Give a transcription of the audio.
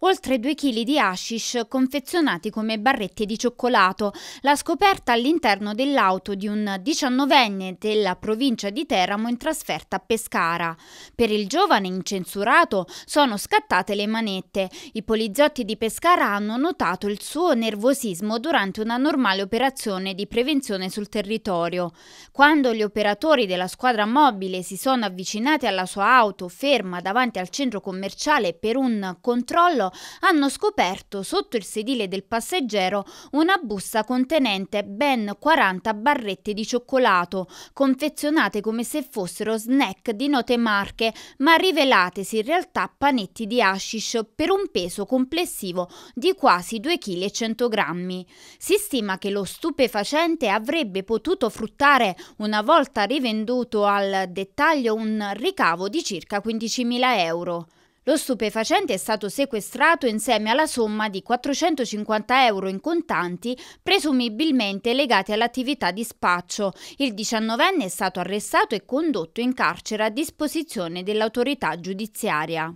oltre 2 kg di hashish confezionati come barrette di cioccolato. La scoperta all'interno dell'auto di un 19enne della provincia di Teramo in trasferta a Pescara. Per il giovane incensurato sono scattate le manette. I poliziotti di Pescara hanno notato il suo nervosismo durante una normale operazione di prevenzione sul territorio. Quando gli operatori della squadra mobile si sono avvicinati alla sua auto ferma davanti al centro commerciale per un controllo, hanno scoperto sotto il sedile del passeggero una busta contenente ben 40 barrette di cioccolato, confezionate come se fossero snack di note marche, ma rivelatesi in realtà panetti di hashish per un peso complessivo di quasi 2,1 kg. Si stima che lo stupefacente avrebbe potuto fruttare, una volta rivenduto al dettaglio, un ricavo di circa 15.000 euro. Lo stupefacente è stato sequestrato insieme alla somma di 450 euro in contanti, presumibilmente legati all'attività di spaccio. Il 19enne è stato arrestato e condotto in carcere a disposizione dell'autorità giudiziaria.